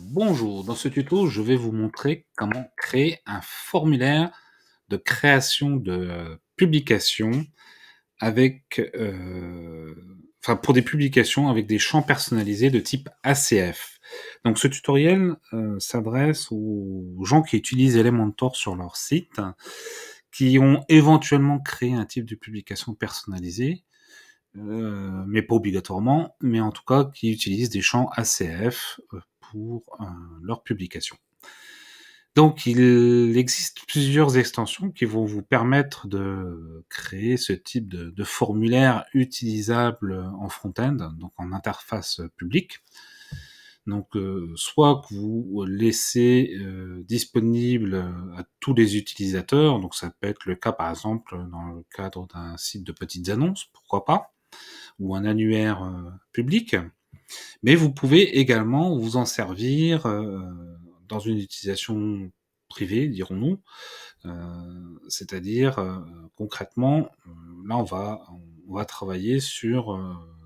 Bonjour, dans ce tuto, je vais vous montrer comment créer un formulaire de création de euh, publication avec, euh, enfin pour des publications avec des champs personnalisés de type ACF. Donc ce tutoriel euh, s'adresse aux gens qui utilisent Elementor sur leur site, qui ont éventuellement créé un type de publication personnalisée euh, mais pas obligatoirement, mais en tout cas qui utilisent des champs ACF euh, pour euh, leur publication. Donc il existe plusieurs extensions qui vont vous permettre de créer ce type de, formulaire utilisable en front-end, donc en interface publique. Donc soit que vous laissez disponible à tous les utilisateurs, donc ça peut être le cas par exemple dans le cadre d'un site de petites annonces, pourquoi pas, ou un annuaire euh, public, mais vous pouvez également vous en servir euh, dans une utilisation privée, dirons-nous, euh, c'est-à-dire concrètement, là on va, on va travailler sur,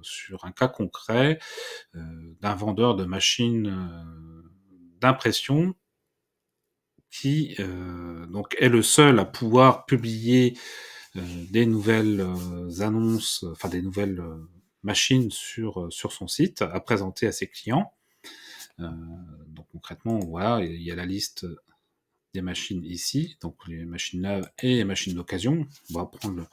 sur un cas concret d'un vendeur de machines d'impression qui donc est le seul à pouvoir publier euh, des nouvelles euh, annonces, euh, enfin des nouvelles machines sur, sur son site à présenter à ses clients. donc concrètement, voilà, il y a la liste des machines ici, donc les machines neuves et les machines d'occasion. On va prendre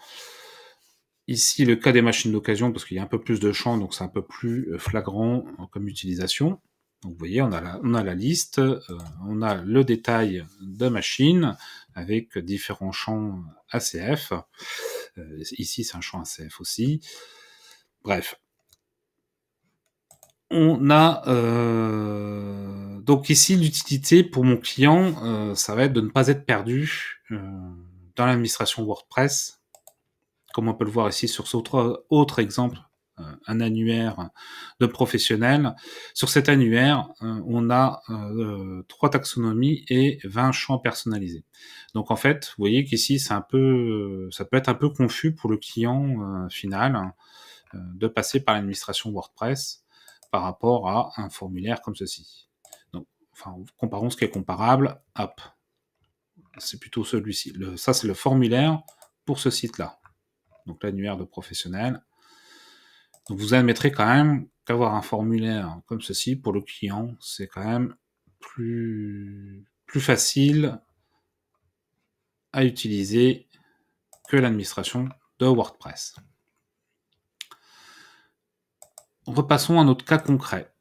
ici le cas des machines d'occasion parce qu'il y a un peu plus de champs, donc c'est un peu plus flagrant comme utilisation. Donc vous voyez, on a la, on a la liste, on a le détail de machine, avec différents champs ACF. Euh, ici, c'est un champ ACF aussi. Bref. On a euh, donc ici l'utilité pour mon client, euh, ça va être de ne pas être perdu dans l'administration WordPress, comme on peut le voir ici sur ce autre exemple euh, un annuaire de professionnels. Sur cet annuaire, euh, on a euh, trois taxonomies et 20 champs personnalisés. Donc en fait, vous voyez qu'ici, c'est un peu, ça peut être un peu confus pour le client final hein, de passer par l'administration WordPress par rapport à un formulaire comme ceci. Donc, enfin, comparons ce qui est comparable. Hop, c'est plutôt celui-ci. ça, c'est le formulaire pour ce site-là. Donc l'annuaire de professionnels vous admettrez quand même qu'avoir un formulaire comme ceci pour le client, c'est quand même plus, plus facile à utiliser que l'administration de WordPress. Repassons à notre cas concret.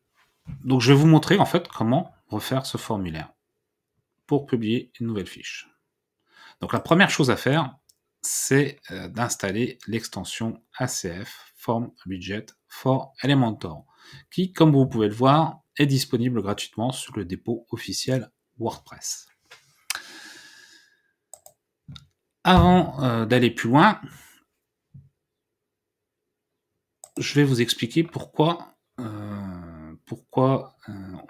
Donc je vais vous montrer en fait comment refaire ce formulaire pour publier une nouvelle fiche. Donc la première chose à faire, c'est euh, d'installer l'extension ACF Form Budget for Elementor, qui, comme vous pouvez le voir, est disponible gratuitement sur le dépôt officiel WordPress. Avant euh, d'aller plus loin, je vais vous expliquer pourquoi, euh, pourquoi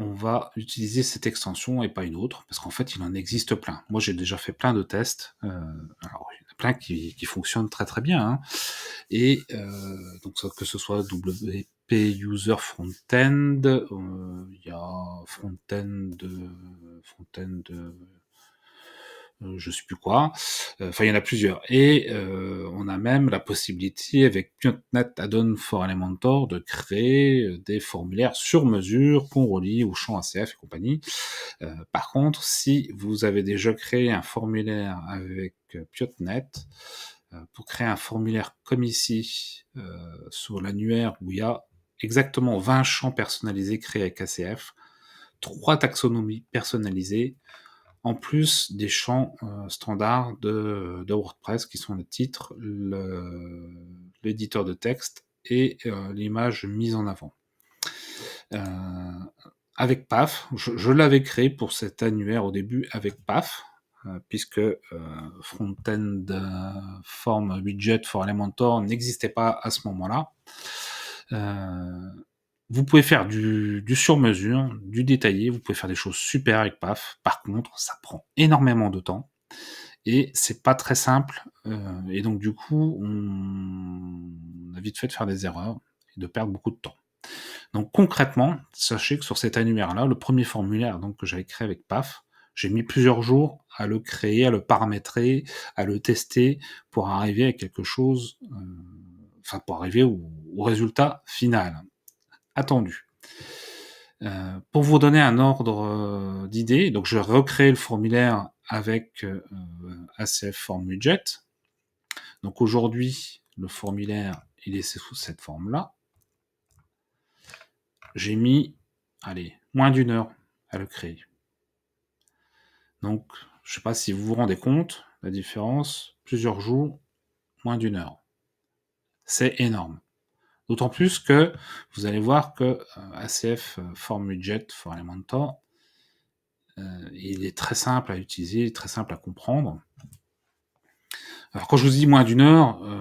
on va utiliser cette extension et pas une autre, parce qu'en fait, il en existe plein. Moi, j'ai déjà fait plein de tests. alors, plein qui, qui très très bien. Hein. Et euh, donc que ce soit WP User Frontend, euh, il euh, y a Frontend, euh, Frontend euh, euh, je sais plus quoi. Euh, enfin, il y en a plusieurs. Et euh, on a même la possibilité avec Piotnet Add-on for Elementor de créer des formulaires sur mesure qu'on relie aux champs ACF et compagnie. par contre, si vous avez déjà créé un formulaire avec Piotnet, pour créer un formulaire comme ici sur l'annuaire où il y a exactement 20 champs personnalisés créés avec ACF, trois taxonomies personnalisées, en plus des champs euh, standards de, WordPress qui sont le titre, l'éditeur de texte et euh, l'image mise en avant. Euh, avec PAF, je, l'avais créé pour cet annuaire au début avec PAF, puisque Frontend Form Widget for Elementor n'existait pas à ce moment-là. Vous pouvez faire du, du sur-mesure, du détaillé, vous pouvez faire des choses super avec PAF. Par contre, ça prend énormément de temps et c'est pas très simple. Euh, et donc du coup, on a vite fait de faire des erreurs et de perdre beaucoup de temps. Donc concrètement, sachez que sur cet annuaire-là, le premier formulaire donc, que j'avais créé avec PAF, j'ai mis plusieurs jours à le créer, à le paramétrer, à le tester pour arriver à quelque chose, euh, enfin pour arriver au résultat final attendu. Euh, pour vous donner un ordre euh, d'idée, donc je recrée le formulaire avec euh, ACF Form Donc aujourd'hui, le formulaire, il est sous cette forme-là. J'ai mis, allez, moins d'une heure à le créer. Donc, je ne sais pas si vous vous rendez compte, la différence, plusieurs jours, moins d'une heure. C'est énorme. D'autant plus que vous allez voir que euh, ACF euh, Form Widget for Elementor, euh, il est très simple à utiliser, très simple à comprendre. Alors quand je vous dis moins d'une heure, euh,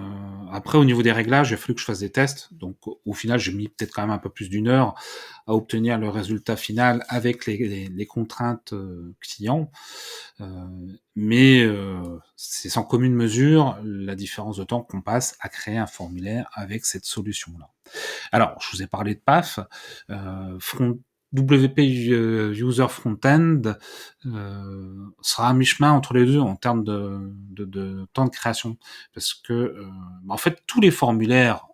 après au niveau des réglages, il a fallu que je fasse des tests. Donc au final, j'ai mis peut-être quand même un peu plus d'une heure à obtenir le résultat final avec les, contraintes euh, clients. Euh, mais c'est sans commune mesure la différence de temps qu'on passe à créer un formulaire avec cette solution-là. Alors, je vous ai parlé de PAF. Euh, WP User Frontend euh, sera à mi-chemin entre les deux en termes de, temps de création. Parce que, euh, en fait, tous les formulaires,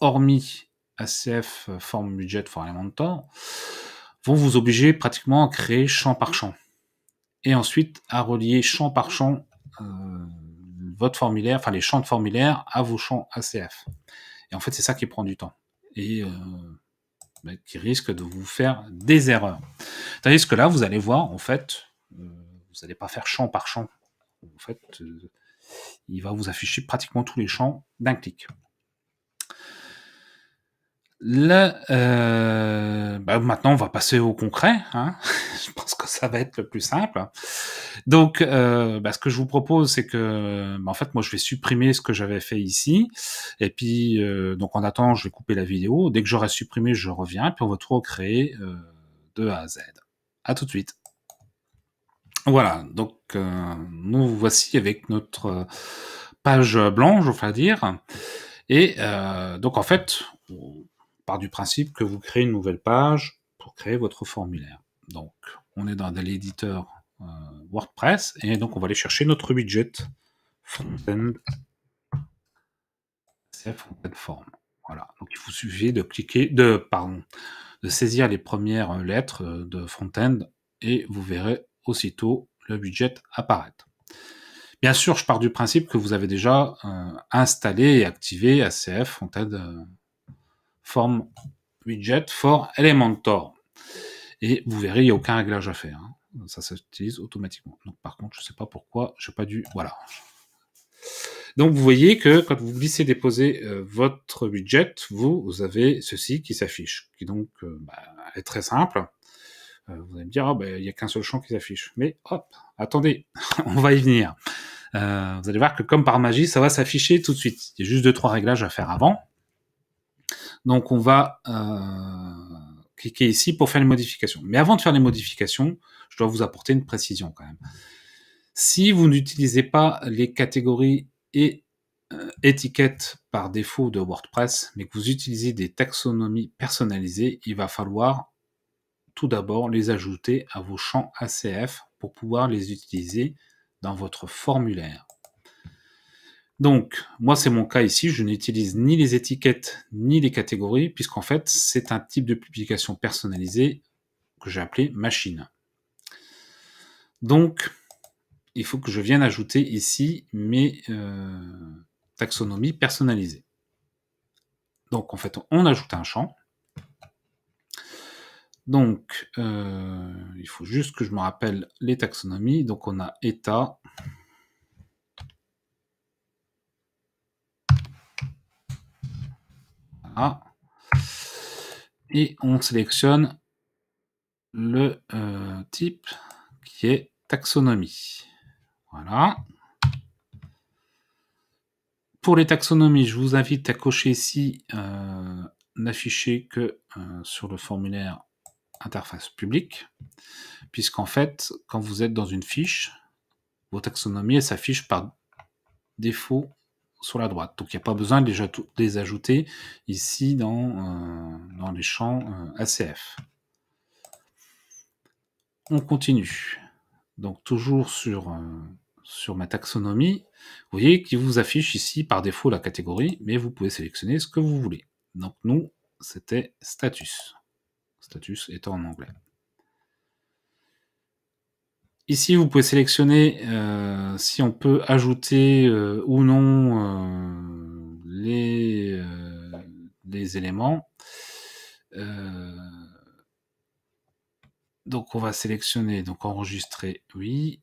hormis ACF, euh, Form Budget, for Elementor, vont vous obliger pratiquement à créer champ par champ. Et ensuite, à relier champ par champ euh, votre formulaire, enfin les champs de formulaire à vos champs ACF. Et en fait, c'est ça qui prend du temps. Et mais qui risque de vous faire des erreurs. Tandis que là, vous allez voir, en fait, euh, vous n'allez pas faire champ par champ. En fait, euh, il va vous afficher pratiquement tous les champs d'un clic. Là, euh, ben, maintenant, on va passer au concret. Hein. je pense que ça va être le plus simple. Donc, euh, ben, ce que je vous propose, c'est que, ben, en fait, moi, je vais supprimer ce que j'avais fait ici. Et puis, euh, donc, en attendant, je vais couper la vidéo. Dès que j'aurai supprimé, je reviens. Puis, on va tout recréer de A à Z. À tout de suite. Voilà. Donc, nous voici avec notre page blanche, on va dire. Et donc, en fait, part du principe que vous créez une nouvelle page pour créer votre formulaire. Donc, on est dans l'éditeur euh, WordPress et donc on va aller chercher notre widget frontend frontend form. Voilà. Donc, il vous suffit de cliquer, de pardon, de saisir les premières lettres euh, de frontend et vous verrez aussitôt le widget apparaître. Bien sûr, je pars du principe que vous avez déjà euh, installé et activé ACF Frontend form widget for Elementor. Et vous verrez, il n'y a aucun réglage à faire. Hein. Ça s'utilise automatiquement. Donc, par contre, je ne sais pas pourquoi, je n'ai pas dû. Voilà. Donc, vous voyez que quand vous glissez déposer euh, votre widget, vous, avez ceci qui s'affiche, qui donc euh, bah, est très simple. Euh, vous allez me dire, ah, ben, il n'y a qu'un seul champ qui s'affiche. Mais hop, attendez, on va y venir. vous allez voir que comme par magie, ça va s'afficher tout de suite. Il y a juste deux, trois réglages à faire avant. Donc on va euh, cliquer ici pour faire les modifications. Mais avant de faire les modifications, je dois vous apporter une précision quand même. Si vous n'utilisez pas les catégories et euh, étiquettes par défaut de WordPress, mais que vous utilisez des taxonomies personnalisées, il va falloir tout d'abord les ajouter à vos champs ACF pour pouvoir les utiliser dans votre formulaire. Donc, moi, c'est mon cas ici, je n'utilise ni les étiquettes ni les catégories, puisqu'en fait, c'est un type de publication personnalisée que j'ai appelé machine. Donc, il faut que je vienne ajouter ici mes euh, taxonomies personnalisées. Donc, en fait, on ajoute un champ. Donc, euh, il faut juste que je me rappelle les taxonomies. Donc, on a état, Et on sélectionne le euh, type qui est taxonomie. Voilà. Pour les taxonomies, je vous invite à cocher ici euh, n'afficher que euh, sur le formulaire interface publique, puisqu'en fait, quand vous êtes dans une fiche, vos taxonomies s'affichent par défaut sur la droite. Donc il n'y a pas besoin de les ajouter ici dans, euh, dans les champs euh, ACF. On continue. Donc toujours sur, euh, sur ma taxonomie, vous voyez qu'il vous affiche ici par défaut la catégorie, mais vous pouvez sélectionner ce que vous voulez. Donc nous, c'était status. Status étant en anglais. Ici, vous pouvez sélectionner euh, si on peut ajouter euh, ou non euh, les, les, éléments. donc, on va sélectionner, donc enregistrer, oui,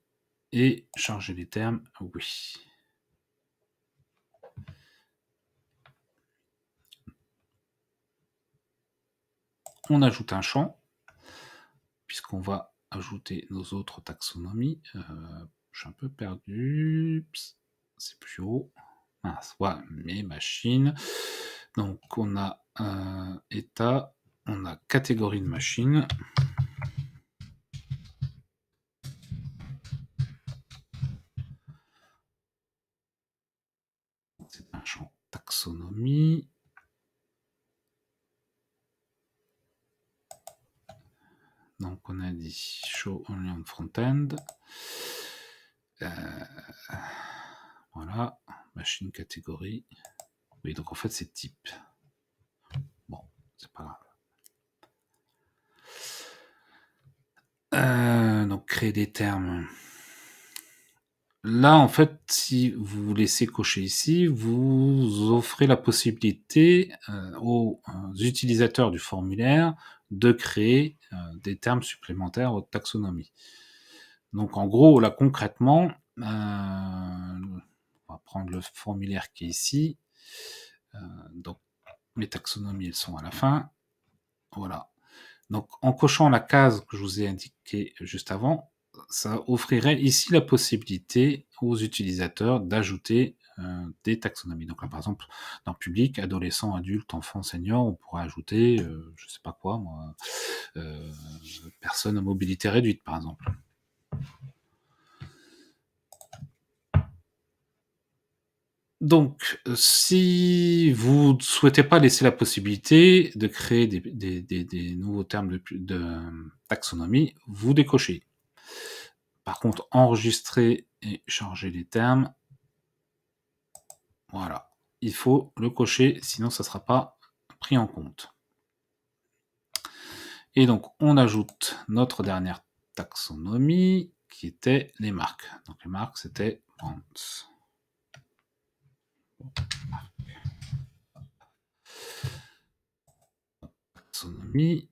et charger les termes, oui. on ajoute un champ, puisqu'on va ajouter nos autres taxonomies. Euh, je suis un peu perdu. C'est plus haut. voilà, mes machines. Donc on a état, on a catégorie de machines. C'est un champ taxonomie. On a dit show only on front-end. Euh, voilà, machine catégorie. Oui, donc en fait, c'est type. Bon, c'est pas grave. Euh, donc, créer des termes. Là, en fait, si vous vous laissez cocher ici, vous offrez la possibilité euh, aux utilisateurs du formulaire de créer euh, des termes supplémentaires aux taxonomies. Donc en gros, là concrètement, euh, on va prendre le formulaire qui est ici. Euh, donc les taxonomies, elles sont à la fin. Voilà. Donc en cochant la case que je vous ai indiquée juste avant, ça offrirait ici la possibilité aux utilisateurs d'ajouter euh, des taxonomies. Donc là, par exemple, dans public, adolescent, adulte, enfant, senior, on pourrait ajouter, euh, je ne sais pas quoi, moi, à euh, mobilité réduite, par exemple. Donc, si vous ne souhaitez pas laisser la possibilité de créer des, nouveaux termes de, de taxonomie, vous décochez. Par contre, enregistrer et charger les termes, voilà, il faut le cocher, sinon ça ne sera pas pris en compte. Et donc on ajoute notre dernière taxonomie qui était les marques. Donc les marques c'était brands. Taxonomie.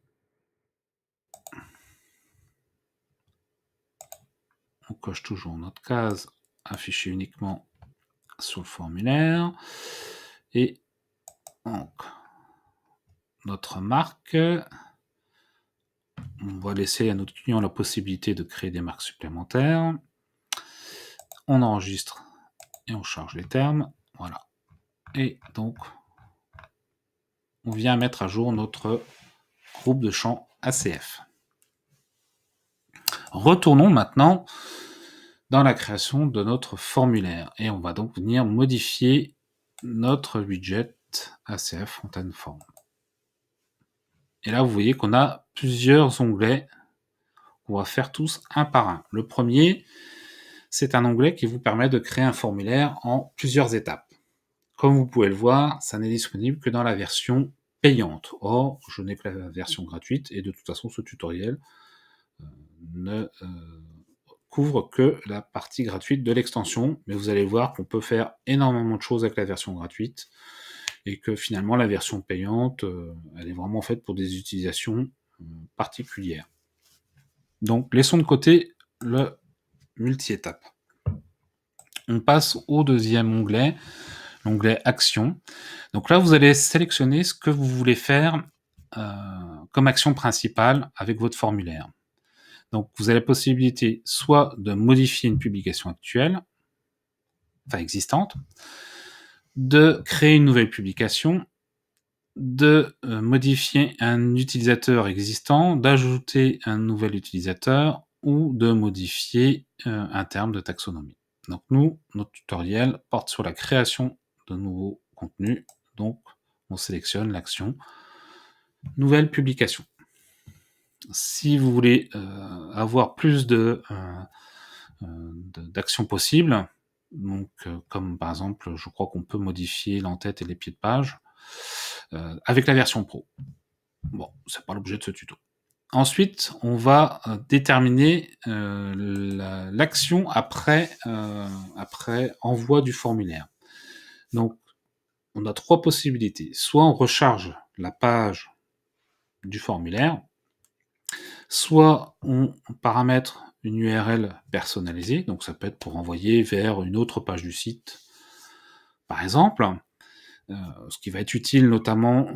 On coche toujours notre case afficher uniquement sur le formulaire. Et donc, notre marque, on va laisser à notre client la possibilité de créer des marques supplémentaires. On enregistre et on charge les termes. Voilà. Et donc, on vient mettre à jour notre groupe de champs ACF. Retournons maintenant dans la création de notre formulaire. Et on va donc venir modifier notre widget ACF Fontaine Form. Et là, vous voyez qu'on a plusieurs onglets On va faire tous un par un. Le premier, c'est un onglet qui vous permet de créer un formulaire en plusieurs étapes. Comme vous pouvez le voir, ça n'est disponible que dans la version payante. Or, je n'ai que la version gratuite et de toute façon, ce tutoriel euh, ne... Euh, que la partie gratuite de l'extension, mais vous allez voir qu'on peut faire énormément de choses avec la version gratuite et que finalement la version payante, euh, elle est vraiment faite pour des utilisations euh, particulières. Donc laissons de côté le multi-étape. On passe au deuxième onglet, l'onglet Action. Donc là, vous allez sélectionner ce que vous voulez faire euh, comme action principale avec votre formulaire. Donc vous avez la possibilité soit de modifier une publication actuelle, enfin existante, de créer une nouvelle publication, de euh, modifier un utilisateur existant, d'ajouter un nouvel utilisateur ou de modifier euh, un terme de taxonomie. Donc nous, notre tutoriel porte sur la création de nouveaux contenus. Donc on sélectionne l'action nouvelle publication si vous voulez euh, avoir plus euh, euh, de d'actions possibles, donc comme par exemple, je crois qu'on peut modifier l'entête et les pieds de page avec la version pro. Bon, n'est pas l'objet de ce tuto. Ensuite, on va déterminer l'action après après envoi du formulaire. Donc, on a trois possibilités. Soit on recharge la page du formulaire, Soit on paramètre une URL personnalisée, donc ça peut être pour envoyer vers une autre page du site, par exemple, euh, ce qui va être utile notamment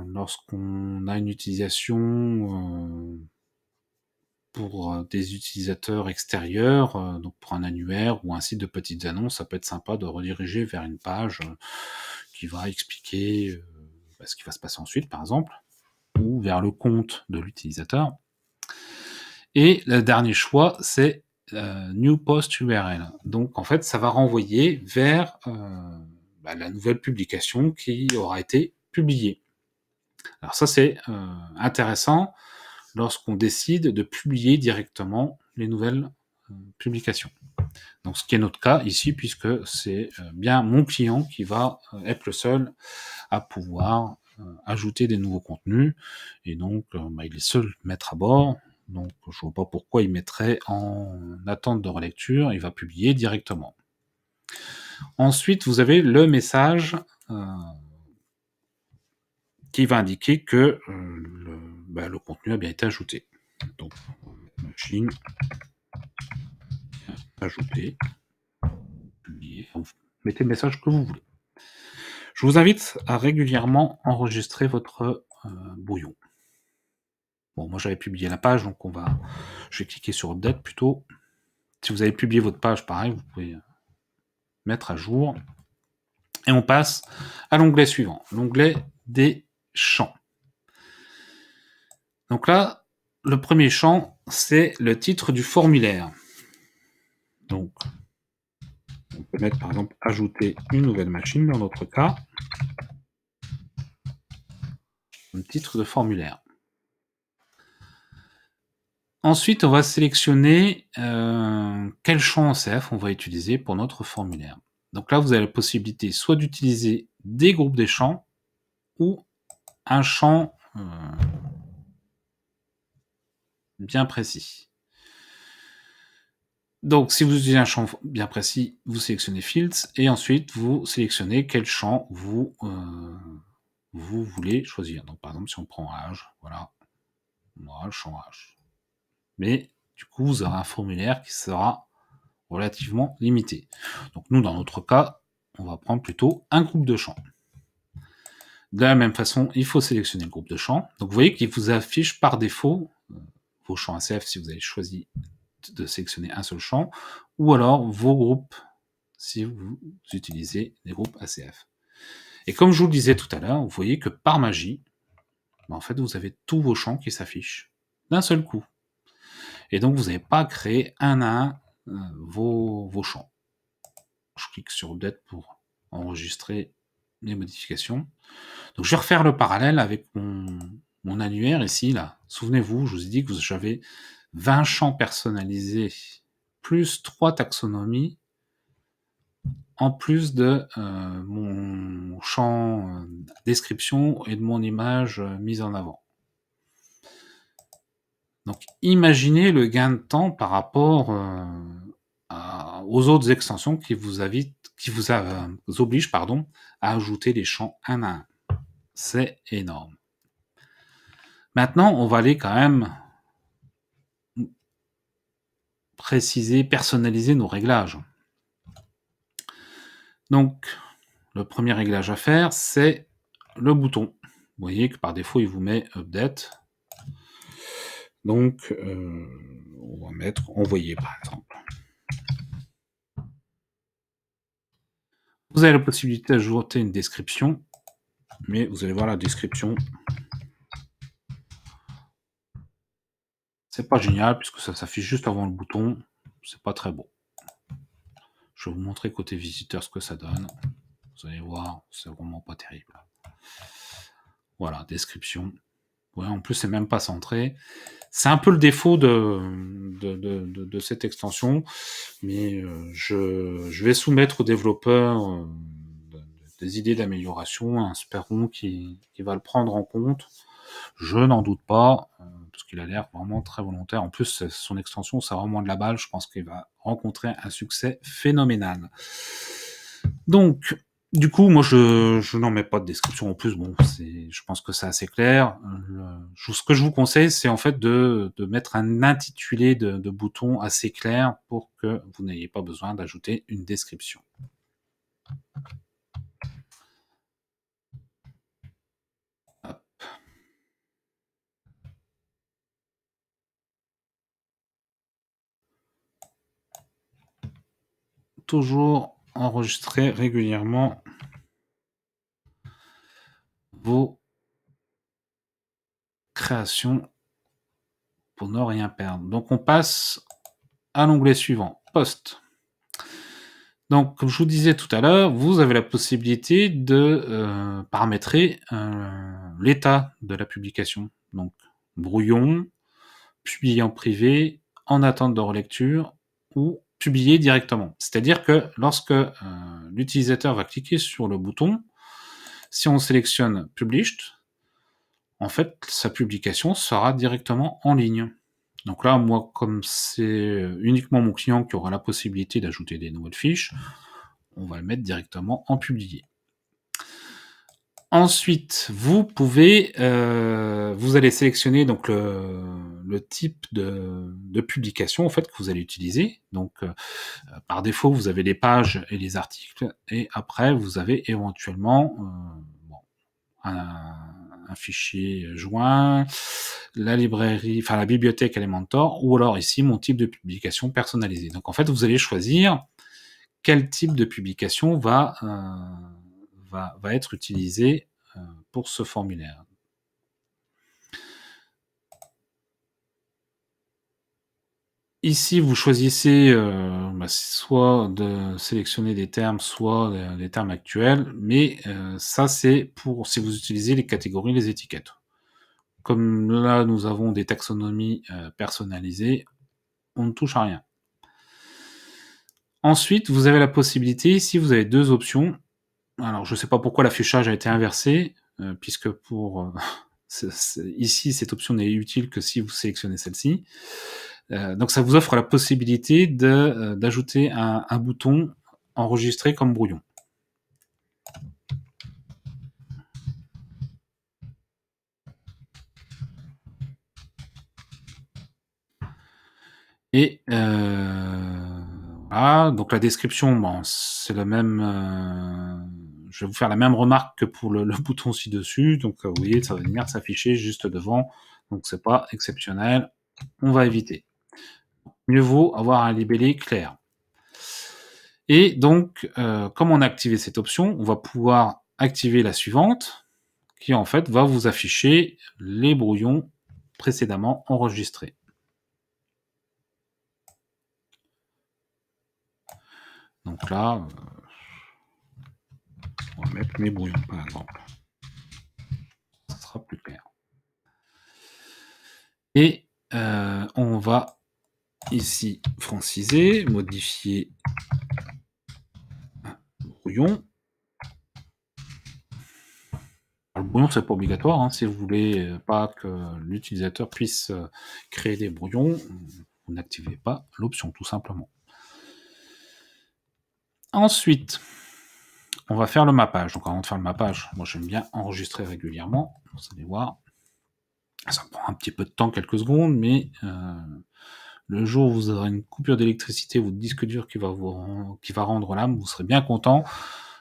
euh, lorsqu'on a une utilisation euh, pour des utilisateurs extérieurs, donc pour un annuaire ou un site de petites annonces, ça peut être sympa de rediriger vers une page qui va expliquer bah, ce qui va se passer ensuite, par exemple, ou vers le compte de l'utilisateur. Et le dernier choix, c'est euh, New Post URL. Donc en fait, ça va renvoyer vers euh, bah, la nouvelle publication qui aura été publiée. Alors ça, c'est euh, intéressant lorsqu'on décide de publier directement les nouvelles publications. Donc ce qui est notre cas ici, puisque c'est bien mon client qui va être le seul à pouvoir ajouter des nouveaux contenus. Et donc, bah, il est seul mettre à bord. Donc je vois pas pourquoi il mettrait en attente de relecture, il va publier directement. Ensuite, vous avez le message euh, qui va indiquer que euh, bah, le, contenu a bien été ajouté. Donc machine ajouter, mettez le message que vous voulez. Je vous invite à régulièrement enregistrer votre euh, bouillon moi j'avais publié la page, donc on va. Je vais cliquer sur Update plutôt. Si vous avez publié votre page, pareil, vous pouvez euh, mettre à jour. Et on passe à l'onglet suivant, l'onglet des champs. Donc là, le premier champ, c'est le titre du formulaire. Donc, on peut mettre par exemple ajouter une nouvelle machine dans notre cas. Un titre de formulaire. Ensuite, on va sélectionner euh, quel champ en CF on va utiliser pour notre formulaire. Donc là, vous avez la possibilité soit d'utiliser des groupes des champs ou un champ euh, bien précis. Donc, si vous utilisez un champ bien précis, vous sélectionnez Fields et ensuite vous sélectionnez quel champ vous, euh, vous voulez choisir. Donc, par exemple, si on prend Âge, voilà, moi le champ Âge mais du coup, vous aurez un formulaire qui sera relativement limité. Donc nous, dans notre cas, on va prendre plutôt un groupe de champs. De la même façon, il faut sélectionner le groupe de champs. Donc vous voyez qu'il vous affiche par défaut euh, vos champs ACF si vous avez choisi de sélectionner un seul champ, ou alors vos groupes si vous utilisez les groupes ACF. Et comme je vous le disais tout à l'heure, vous voyez que par magie, ben, en fait, vous avez tous vos champs qui s'affichent d'un seul coup. Et donc, vous n'avez pas créé un à un euh, vos, vos champs. Je clique sur Update pour enregistrer les modifications. Donc, je vais refaire le parallèle avec mon, annuaire ici. là. Souvenez-vous, je vous ai dit que j'avais 20 champs personnalisés plus 3 taxonomies en plus de euh, mon champ euh, description et de mon image mise en avant. Donc imaginez le gain de temps par rapport euh, aux autres extensions qui vous, qui euh, vous, obligent pardon, à ajouter les champs un à un. C'est énorme. Maintenant, on va aller quand même préciser, personnaliser nos réglages. Donc, le premier réglage à faire, c'est le bouton. Vous voyez que par défaut, il vous met Update. Donc, euh, on va mettre envoyer par exemple. Vous avez la possibilité d'ajouter une description, mais vous allez voir la description. C'est pas génial puisque ça s'affiche juste avant le bouton. C'est pas très beau. Je vais vous montrer côté visiteur ce que ça donne. Vous allez voir, c'est vraiment pas terrible. Voilà, description. Ouais, en plus, c'est même pas centré. C'est un peu le défaut de, de, de, cette extension, mais euh, je, je vais soumettre aux développeurs euh, des idées d'amélioration, hein. espérons qu'il qui va le prendre en compte. Je n'en doute pas, euh, parce qu'il a l'air vraiment très volontaire. En plus, son extension, ça moins de la balle. Je pense qu'il va rencontrer un succès phénoménal. Donc, du coup, moi, je, n'en mets pas de description en plus. Bon, je pense que c'est assez clair. Euh, ce que je vous conseille, c'est en fait de, mettre un intitulé de, bouton assez clair pour que vous n'ayez pas besoin d'ajouter une description. Toujours enregistrer régulièrement vos créations pour ne rien perdre. Donc on passe à l'onglet suivant, Post. Donc comme je vous disais tout à l'heure, vous avez la possibilité de euh, paramétrer euh, l'état de la publication. Donc brouillon, publié en privé, en attente de relecture ou publier directement. C'est-à-dire que lorsque euh, l'utilisateur va cliquer sur le bouton, si on sélectionne Published, en fait, sa publication sera directement en ligne. Donc là, moi, comme c'est euh, uniquement mon client qui aura la possibilité d'ajouter des nouvelles fiches, on va le mettre directement en publié. Ensuite, vous pouvez, euh, vous allez sélectionner donc le, type de, publication en fait que vous allez utiliser. Donc, euh, par défaut, vous avez les pages et les articles, et après vous avez éventuellement euh, un, fichier joint, la librairie, enfin la bibliothèque Elementor, ou alors ici mon type de publication personnalisé. Donc, en fait, vous allez choisir quel type de publication va va, être utilisé euh, pour ce formulaire. Ici, vous choisissez euh, bah, soit de sélectionner des termes, soit les termes actuels, mais euh, ça c'est pour si vous utilisez les catégories, les étiquettes. Comme là, nous avons des taxonomies personnalisées, on ne touche à rien. Ensuite, vous avez la possibilité, ici vous avez deux options, alors je ne sais pas pourquoi l'affichage a été inversé, euh, puisque pour euh, ici cette option n'est utile que si vous sélectionnez celle-ci. Euh, donc ça vous offre la possibilité d'ajouter un, bouton enregistré comme brouillon. Et voilà, donc la description, bon, c'est la même je vais vous faire la même remarque que pour le, bouton ci-dessus. Donc, euh, vous voyez, ça va venir s'afficher juste devant. Donc, c'est pas exceptionnel. On va éviter. Mieux vaut avoir un libellé clair. Et donc, euh, comme on a activé cette option, on va pouvoir activer la suivante, qui en fait va vous afficher les brouillons précédemment enregistrés. Donc là, euh, mettre mes brouillons, par exemple. Ça sera plus clair. Et euh, on va ici franciser, modifier brouillon. le brouillon, c'est pas obligatoire. Hein. si vous voulez euh, pas que l'utilisateur puisse euh, créer des brouillons, vous n'activez pas l'option tout simplement. Ensuite, on va faire le mappage. Donc avant de faire le mappage, moi j'aime bien enregistrer régulièrement. Vous allez voir. Ça prend un petit peu de temps, quelques secondes, mais euh, le jour où vous aurez une coupure d'électricité, votre disque dur qui va, vous, qui va rendre l'âme, vous serez bien content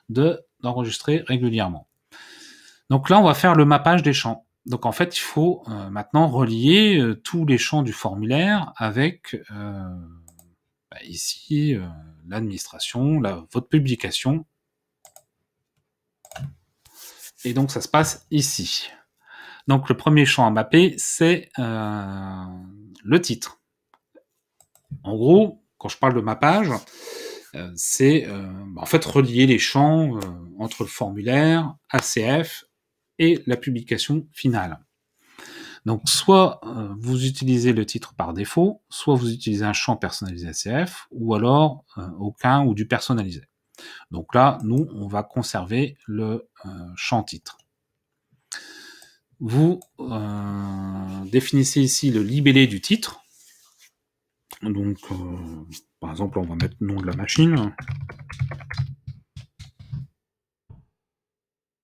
de, d'enregistrer régulièrement. Donc là, on va faire le mappage des champs. Donc en fait, il faut euh, maintenant relier euh, tous les champs du formulaire avec bah, ici l'administration, la, votre publication et donc, ça se passe ici. Donc, le premier champ à mapper, c'est euh, le titre. En gros, quand je parle de mappage, euh, c'est euh, bah, en fait relier les champs entre le formulaire, ACF et la publication finale. Donc, soit vous utilisez le titre par défaut, soit vous utilisez un champ personnalisé ACF, ou alors aucun ou du personnalisé. Donc là, nous, on va conserver le euh, champ titre. Vous euh, définissez ici le libellé du titre. Donc, euh, par exemple, on va mettre nom de la machine.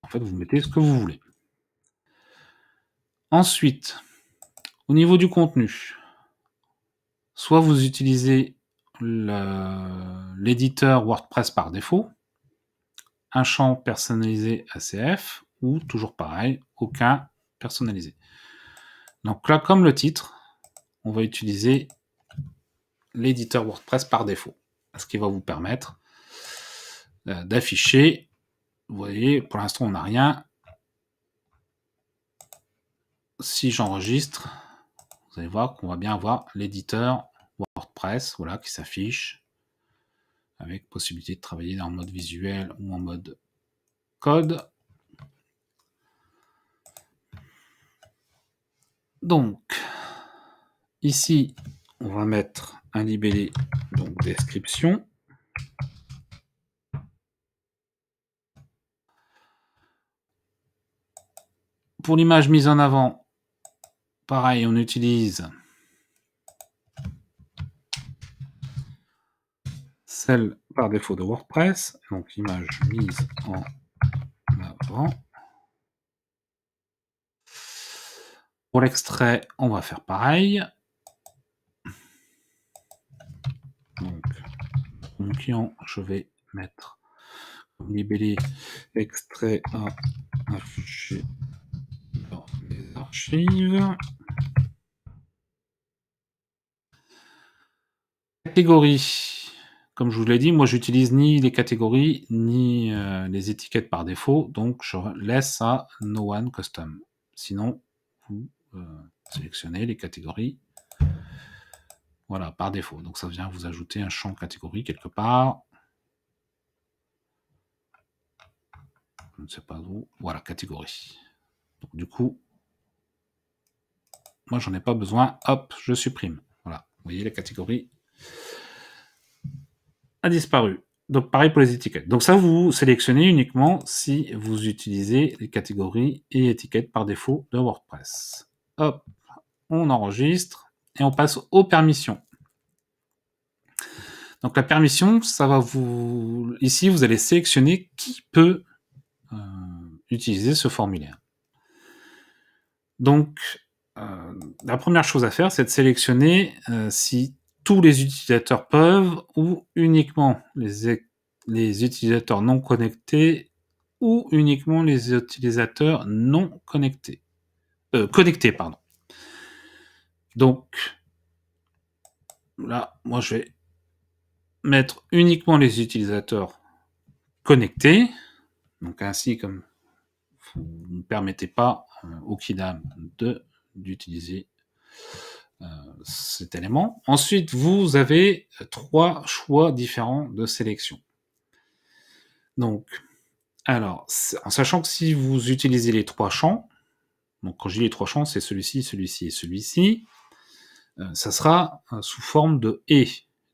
En fait, vous mettez ce que vous voulez. Ensuite, au niveau du contenu, soit vous utilisez l'éditeur WordPress par défaut, un champ personnalisé ACF ou toujours pareil, aucun personnalisé. Donc là, comme le titre, on va utiliser l'éditeur WordPress par défaut, ce qui va vous permettre euh, d'afficher. Vous voyez, pour l'instant, on n'a rien. Si j'enregistre, vous allez voir qu'on va bien avoir l'éditeur WordPress, voilà, qui s'affiche avec possibilité de travailler en mode visuel ou en mode code. Donc, ici, on va mettre un libellé, donc description. Pour l'image mise en avant, pareil, on utilise par défaut de WordPress, donc image mise en avant. Pour l'extrait, on va faire pareil. Donc, mon client, je vais mettre libellé extrait à afficher dans les archives. Catégorie comme je vous l'ai dit, moi j'utilise ni les catégories ni euh, les étiquettes par défaut, donc je laisse à No One Custom. Sinon, vous euh, sélectionnez les catégories. Voilà, par défaut. Donc ça vient vous ajouter un champ catégorie quelque part. Je ne sais pas où. Voilà, catégorie. du coup, moi j'en ai pas besoin. Hop, je supprime. Voilà, vous voyez les catégories disparu. Donc pareil pour les étiquettes. Donc ça, vous sélectionnez uniquement si vous utilisez les catégories et étiquettes par défaut de WordPress. Hop, on enregistre et on passe aux permissions. Donc la permission, ça va vous... Ici, vous allez sélectionner qui peut euh, utiliser ce formulaire. Donc, euh, la première chose à faire, c'est de sélectionner euh, si tous les utilisateurs peuvent ou uniquement les, les utilisateurs non connectés ou uniquement les utilisateurs non connectés. Euh, connectés, pardon. Donc, là, moi, je vais mettre uniquement les utilisateurs connectés. Donc, ainsi, comme vous ne permettez pas euh, au au de d'utiliser euh, cet élément. Ensuite, vous avez euh, trois choix différents de sélection. Donc, alors, en sachant que si vous utilisez les trois champs, donc quand je dis les trois champs, c'est celui-ci, celui-ci et celui-ci, euh, ça sera sous forme de et.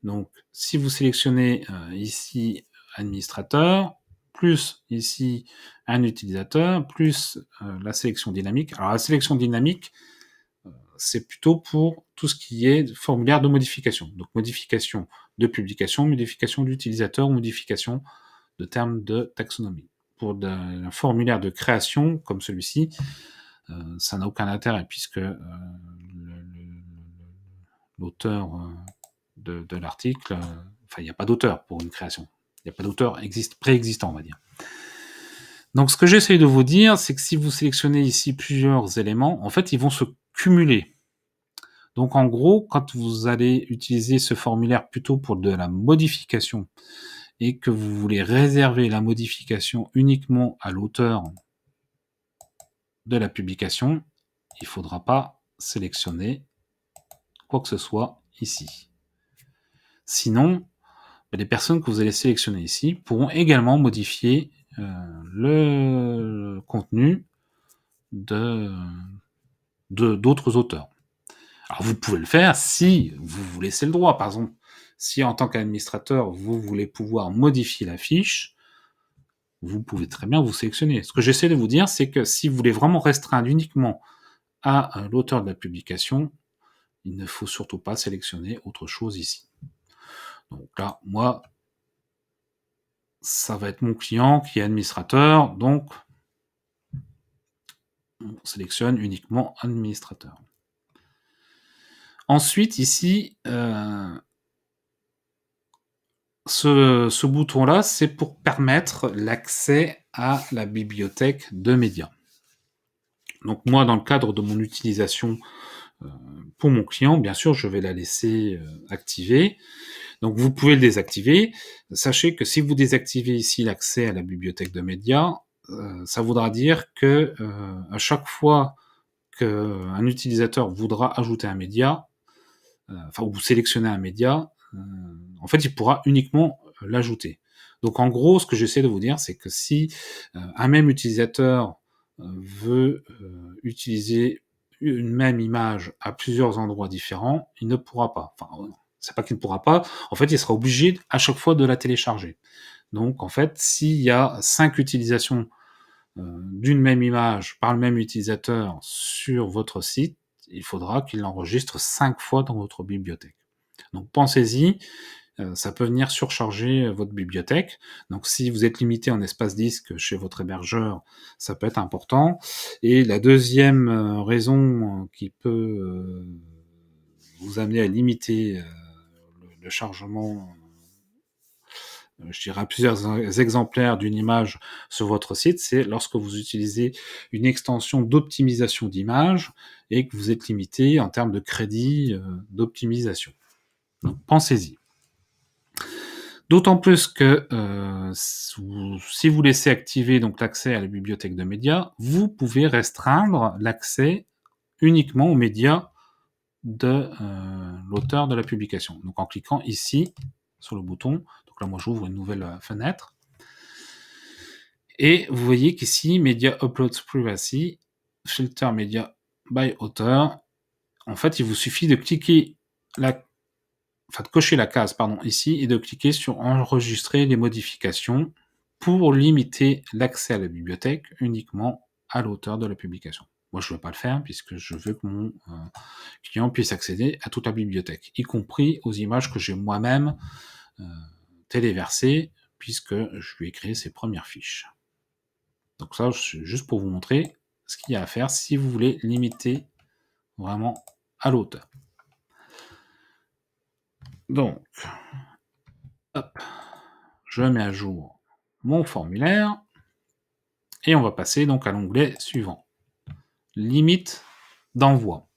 Donc, si vous sélectionnez ici administrateur, plus ici un utilisateur, plus la sélection dynamique. Alors, la sélection dynamique, c'est plutôt pour tout ce qui est formulaire de modification. Donc modification de publication, modification d'utilisateur, modification de termes de taxonomie. Pour un formulaire de création comme celui-ci, euh, ça n'a aucun intérêt puisque euh, l'auteur euh, de, l'article, enfin il n'y a pas d'auteur pour une création. Il n'y a pas d'auteur préexistant, on va dire. Donc ce que j'essaye de vous dire, c'est que si vous sélectionnez ici plusieurs éléments, en fait, ils vont se cumuler. Donc en gros, quand vous allez utiliser ce formulaire plutôt pour de la modification et que vous voulez réserver la modification uniquement à l'auteur de la publication, il ne faudra pas sélectionner quoi que ce soit ici. Sinon, ben, les personnes que vous allez sélectionner ici pourront également modifier euh, le contenu de d'autres auteurs vous pouvez le faire si vous vous laissez le droit. Par exemple, si en tant qu'administrateur, vous voulez pouvoir modifier la fiche, vous pouvez très bien vous sélectionner. Ce que j'essaie de vous dire, c'est que si vous voulez vraiment restreindre uniquement à euh, l'auteur de la publication, il ne faut surtout pas sélectionner autre chose ici. Donc là, moi, ça va être mon client qui est administrateur, donc on sélectionne uniquement administrateur. Ensuite, ici, euh, ce, bouton-là, c'est pour permettre l'accès à la bibliothèque de médias. Donc moi, dans le cadre de mon utilisation euh, pour mon client, bien sûr, je vais la laisser euh, activée. Donc vous pouvez le désactiver. Sachez que si vous désactivez ici l'accès à la bibliothèque de médias, ça voudra dire que à chaque fois qu'un utilisateur voudra ajouter un média, euh, enfin, ou sélectionner un média, euh, en fait, il pourra uniquement euh, l'ajouter. Donc, en gros, ce que j'essaie de vous dire, c'est que si un même utilisateur veut utiliser une même image à plusieurs endroits différents, il ne pourra pas. Enfin, c'est pas qu'il ne pourra pas. En fait, il sera obligé à chaque fois de la télécharger. Donc, en fait, s'il y a cinq utilisations d'une même image par le même utilisateur sur votre site, il faudra qu'il l'enregistre cinq fois dans votre bibliothèque. Donc pensez-y, euh, ça peut venir surcharger euh, votre bibliothèque. Donc si vous êtes limité en espace disque chez votre hébergeur, ça peut être important. Et la deuxième euh, raison qui peut vous amener à limiter le chargement euh, je dirais, plusieurs exemplaires d'une image sur votre site, c'est lorsque vous utilisez une extension d'optimisation d'image et que vous êtes limité en termes de crédit euh, d'optimisation. Donc pensez-y. D'autant plus que euh, si vous laissez activer l'accès à la bibliothèque de médias, vous pouvez restreindre l'accès uniquement aux médias de l'auteur de la publication. Donc en cliquant ici sur le bouton donc là, moi, j'ouvre une nouvelle euh, fenêtre. Et vous voyez qu'ici, Media Upload Privacy, Filter Media by Author, en fait, il vous suffit de cliquer la, enfin, cocher la case, pardon, ici, et de cliquer sur enregistrer les modifications pour limiter l'accès à la bibliothèque uniquement à l'auteur de la publication. Moi, je ne veux pas le faire puisque je veux que mon euh, client puisse accéder à toute la bibliothèque, y compris aux images que j'ai moi-même euh, verser puisque je lui ai créé ses premières fiches. Donc ça, juste pour vous montrer ce qu'il y a à faire si vous voulez limiter vraiment à l'auteur Donc, je mets à jour mon formulaire et on va passer donc à l'onglet suivant. Limite d'envoi.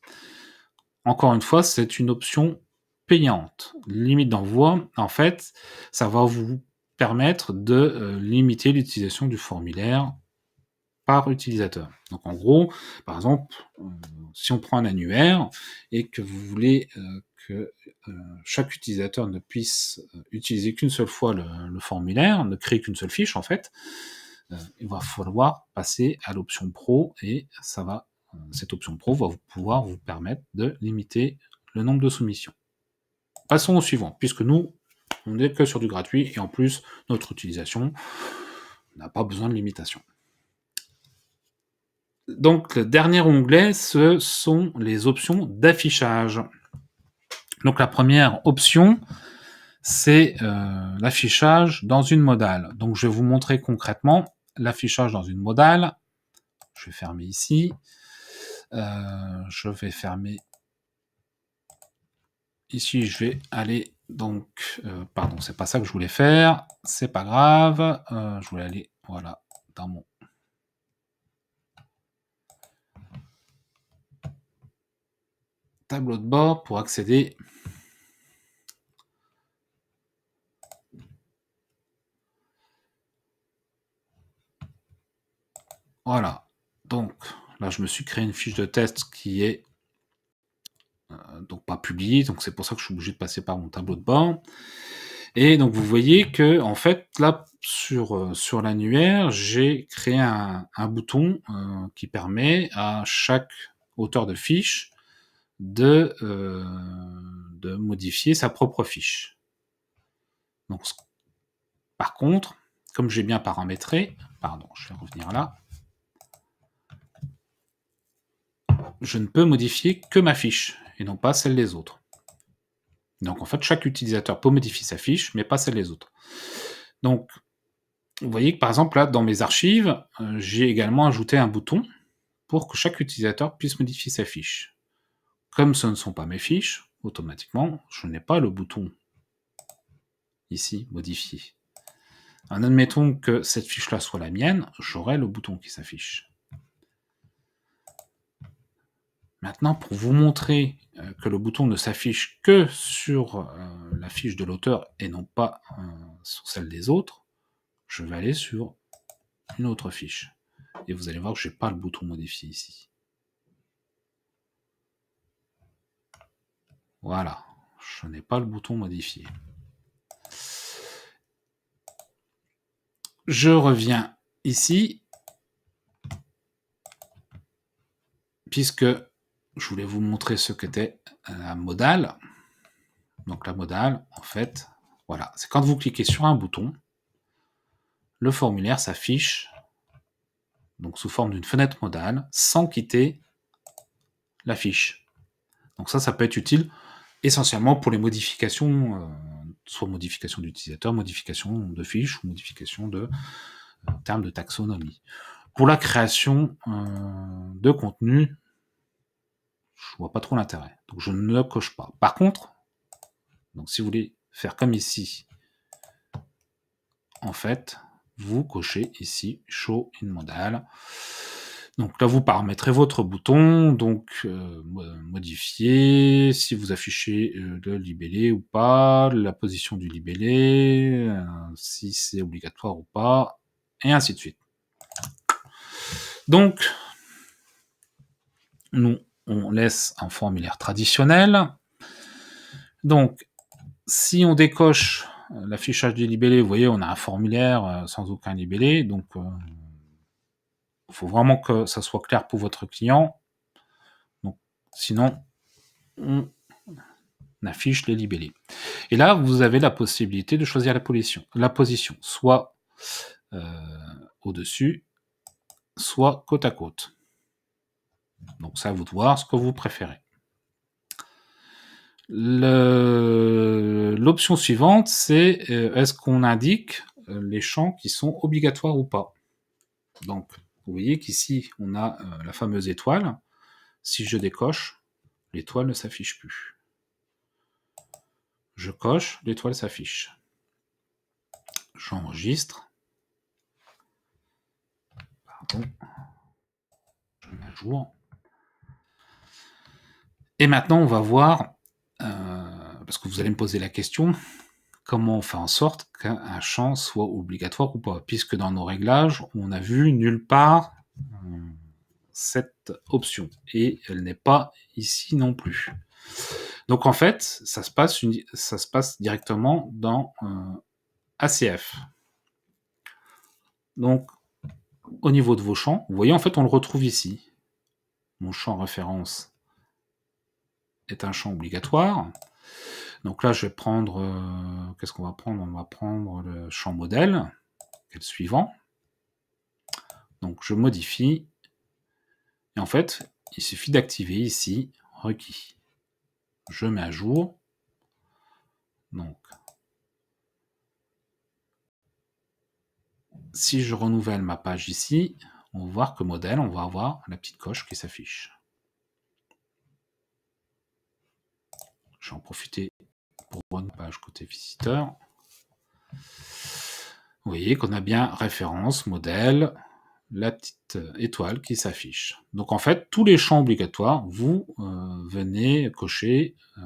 Encore une fois, c'est une option payante. Limite d'envoi, en fait, ça va vous permettre de euh, limiter l'utilisation du formulaire par utilisateur. Donc en gros, par exemple, si on prend un annuaire et que vous voulez euh, que euh, chaque utilisateur ne puisse utiliser qu'une seule fois le, formulaire, ne crée qu'une seule fiche en fait, il va falloir passer à l'option pro et ça va, cette option pro va vous pouvoir vous permettre de limiter le nombre de soumissions. Passons au suivant, puisque nous, on n'est que sur du gratuit, et en plus, notre utilisation n'a pas besoin de limitation. Donc, le dernier onglet, ce sont les options d'affichage. Donc, la première option, c'est euh, l'affichage dans une modale. Donc, je vais vous montrer concrètement l'affichage dans une modale. Je vais fermer ici. Euh, je vais fermer Ici, je vais aller donc, euh, pardon, c'est pas ça que je voulais faire, c'est pas grave, euh, je voulais aller, voilà, dans mon... tableau de bord pour accéder voilà donc là je me suis créé une fiche de test qui est euh, donc pas publié, donc c'est pour ça que je suis obligé de passer par mon tableau de bord. Et donc vous voyez que en fait là sur euh, sur l'annuaire j'ai créé un, bouton euh, qui permet à chaque auteur de fiche de de modifier sa propre fiche. Donc par contre comme j'ai bien paramétré, pardon je vais revenir là, je ne peux modifier que ma fiche et non pas celle des autres. Donc en fait, chaque utilisateur peut modifier sa fiche, mais pas celle des autres. Donc, vous voyez que par exemple, là, dans mes archives, euh, j'ai également ajouté un bouton pour que chaque utilisateur puisse modifier sa fiche. Comme ce ne sont pas mes fiches, automatiquement, je n'ai pas le bouton ici, modifier. En admettant que cette fiche-là soit la mienne, j'aurai le bouton qui s'affiche. Maintenant, pour vous montrer euh, que le bouton ne s'affiche que sur euh, la fiche de l'auteur et non pas euh, sur celle des autres, je vais aller sur une autre fiche. Et vous allez voir que je n'ai pas le bouton modifié ici. Voilà, je n'ai pas le bouton modifié. Je reviens ici, puisque je voulais vous montrer ce qu'était la euh, modale. Donc la modale, en fait, voilà, c'est quand vous cliquez sur un bouton, le formulaire s'affiche donc sous forme d'une fenêtre modale sans quitter la fiche. Donc ça, ça peut être utile essentiellement pour les modifications, euh, soit modification d'utilisateur, modification de fiche ou modification de euh, termes de taxonomie. Pour la création de contenu, je vois pas trop l'intérêt. Donc je ne coche pas. Par contre, donc si vous voulez faire comme ici, en fait, vous cochez ici Show in Modal. Donc là, vous paramétrez votre bouton, donc euh, modifier si vous affichez euh, le libellé ou pas, la position du libellé, euh, si c'est obligatoire ou pas, et ainsi de suite. Donc, nous, on laisse un formulaire traditionnel. Donc, si on décoche euh, l'affichage du libellé vous voyez, on a un formulaire euh, sans aucun libellé, donc il euh, faut vraiment que ça soit clair pour votre client. Donc, sinon, on affiche les libellés. Et là, vous avez la possibilité de choisir la position, la position soit au-dessus, soit côte à côte. Donc ça, vous de voir ce que vous préférez. L'option suivante, c'est euh, est-ce qu'on indique euh, les champs qui sont obligatoires ou pas. Donc vous voyez qu'ici, on a euh, la fameuse étoile. Si je décoche, l'étoile ne s'affiche plus. Je coche, l'étoile s'affiche. J'enregistre. Pardon. Je mets et maintenant, on va voir, euh, parce que vous allez me poser la question, comment on fait en sorte qu'un champ soit obligatoire ou pas, puisque dans nos réglages, on a vu nulle part euh, cette option, et elle n'est pas ici non plus. Donc en fait, ça se passe, ça se passe directement dans euh, ACF. Donc au niveau de vos champs, vous voyez en fait on le retrouve ici. Mon champ référence est un champ obligatoire. Donc là, je vais prendre, euh, qu'est-ce qu'on va prendre On va prendre le champ modèle, qui est le suivant. Donc je modifie, et en fait, il suffit d'activer ici requis. Je mets à jour. Donc, si je renouvelle ma page ici, on va voir que modèle, on va avoir la petite coche qui s'affiche. Je vais en profiter pour une page côté visiteur. Vous voyez qu'on a bien référence, modèle, la petite euh, étoile qui s'affiche. Donc en fait, tous les champs obligatoires, vous euh, venez cocher euh,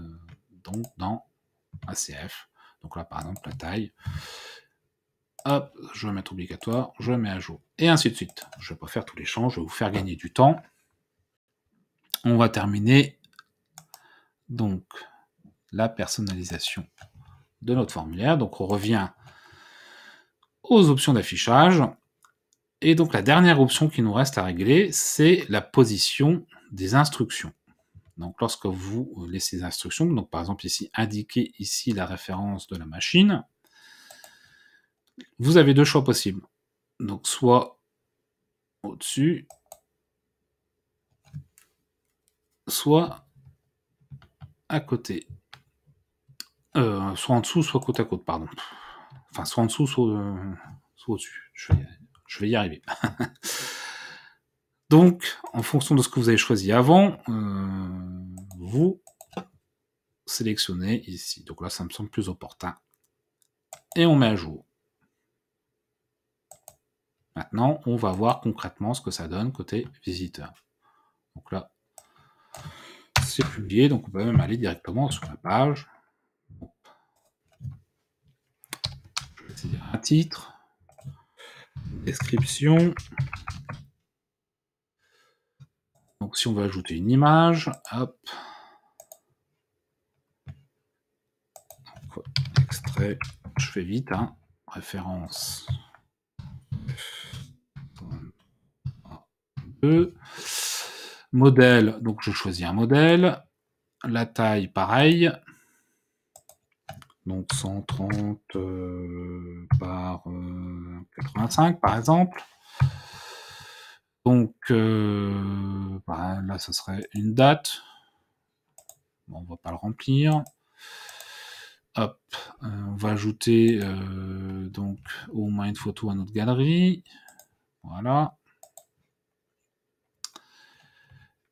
donc dans ACF. Donc là, par exemple, la taille. Hop, je vais mettre obligatoire, je mets à jour. Et ainsi de suite. Je ne vais pas faire tous les champs, je vais vous faire gagner du temps. On va terminer donc la personnalisation de notre formulaire. Donc on revient aux options d'affichage. Et donc la dernière option qui nous reste à régler, c'est la position des instructions. Donc lorsque vous laissez les instructions, donc par exemple ici, indiquer ici la référence de la machine, vous avez deux choix possibles. Donc soit au-dessus, soit à côté. Euh, soit en dessous, soit côte à côte, pardon. Enfin, soit en dessous, soit, euh, au-dessus. Je, vais y, arriver. Donc, en fonction de ce que vous avez choisi avant, euh, vous sélectionnez ici. Donc là, ça me semble plus opportun. Et on met à jour. Maintenant, on va voir concrètement ce que ça donne côté visiteur. Donc là, c'est publié, donc on peut même aller directement sur la page. titre, description. Donc si on veut ajouter une image, hop. extrait, je fais vite, hein. référence. Modèle, donc je choisis un modèle. La taille, pareil. Donc 130 euh, par 85 euh, par exemple. Donc euh, bah, là, ça serait une date. on va pas le remplir. Hop, on va ajouter donc au moins une photo à notre galerie. Voilà.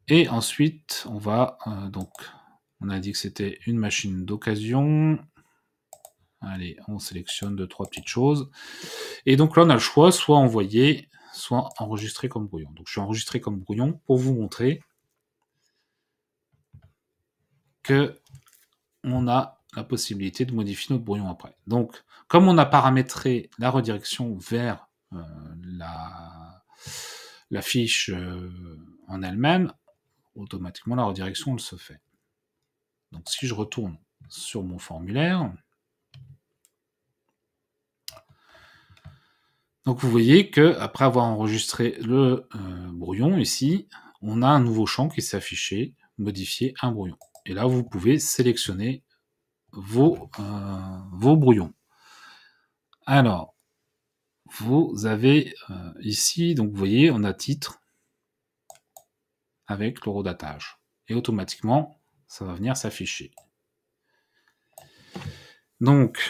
Et ensuite, on va donc on a dit que c'était une machine d'occasion. Allez, on sélectionne deux, trois petites choses. Et donc là, on a le choix, soit envoyer, soit enregistrer comme brouillon. Donc je suis enregistré comme brouillon pour vous montrer que on a la possibilité de modifier notre brouillon après. Donc, comme on a paramétré la redirection vers euh, la, fiche euh, en elle-même, automatiquement la redirection, se fait. Donc, si je retourne sur mon formulaire, Donc vous voyez que après avoir enregistré le euh, brouillon ici, on a un nouveau champ qui s'est affiché, modifier un brouillon. Et là, vous pouvez sélectionner vos, euh, vos brouillons. Alors, vous avez euh, ici, donc vous voyez, on a titre avec l'eurodatage. Et automatiquement, ça va venir s'afficher. Donc,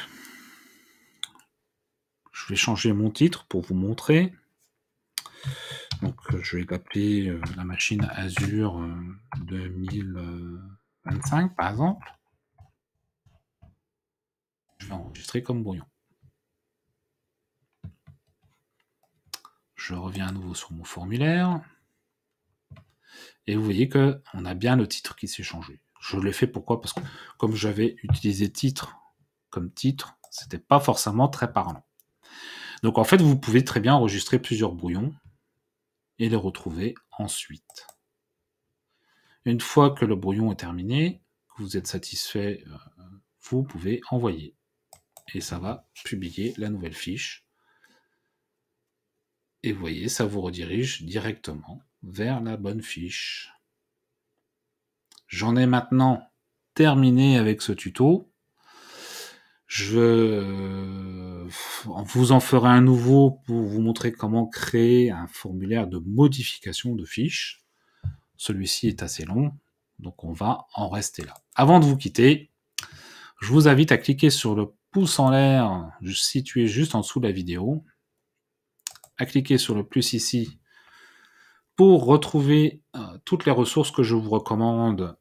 vais changer mon titre pour vous montrer. Donc, euh, je vais taper euh, la machine Azure 2025, euh, par exemple. Je vais enregistrer comme brouillon. Je reviens à nouveau sur mon formulaire. Et vous voyez que on a bien le titre qui s'est changé. Je l'ai fait pourquoi Parce que comme j'avais utilisé titre comme titre, c'était pas forcément très parlant. Donc en fait, vous pouvez très bien enregistrer plusieurs brouillons et les retrouver ensuite. Une fois que le brouillon est terminé, que vous êtes satisfait, euh, vous pouvez envoyer. Et ça va publier la nouvelle fiche. Et vous voyez, ça vous redirige directement vers la bonne fiche. J'en ai maintenant terminé avec ce tuto. Je euh, vous en ferai un nouveau pour vous montrer comment créer un formulaire de modification de fiches. Celui-ci est assez long, donc on va en rester là. Avant de vous quitter, je vous invite à cliquer sur le pouce en l'air situé juste en dessous de la vidéo, à cliquer sur le plus ici pour retrouver euh, toutes les ressources que je vous recommande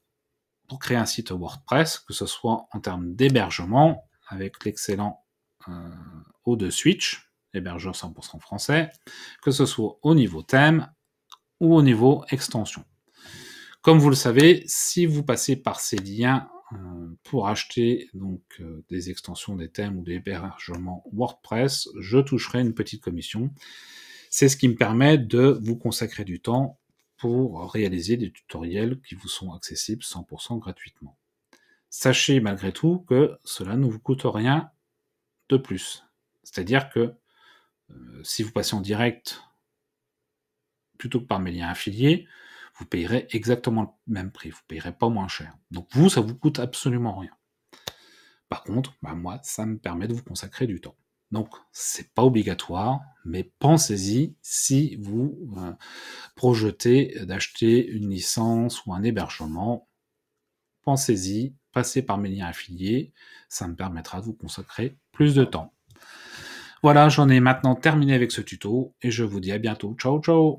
pour créer un site WordPress, que ce soit en termes d'hébergement, avec l'excellent euh, o de Switch, hébergeur 100% français, que ce soit au niveau thème ou au niveau extension. Comme vous le savez, si vous passez par ces liens euh, pour acheter donc euh, des extensions des thèmes ou des hébergements WordPress, je toucherai une petite commission. C'est ce qui me permet de vous consacrer du temps pour réaliser des tutoriels qui vous sont accessibles 100% gratuitement sachez malgré tout que cela ne vous coûte rien de plus. C'est-à-dire que euh, si vous passez en direct plutôt que par mes liens affiliés, vous payerez exactement le même prix, vous payerez pas moins cher. Donc vous, ça vous coûte absolument rien. Par contre, bah, moi, ça me permet de vous consacrer du temps. Donc c'est pas obligatoire, mais pensez-y si vous euh, projetez d'acheter une licence ou un hébergement. Pensez-y, par mes liens affiliés. Ça me permettra de vous consacrer plus de temps. Voilà, j'en ai maintenant terminé avec ce tuto et je vous dis à bientôt. Ciao, ciao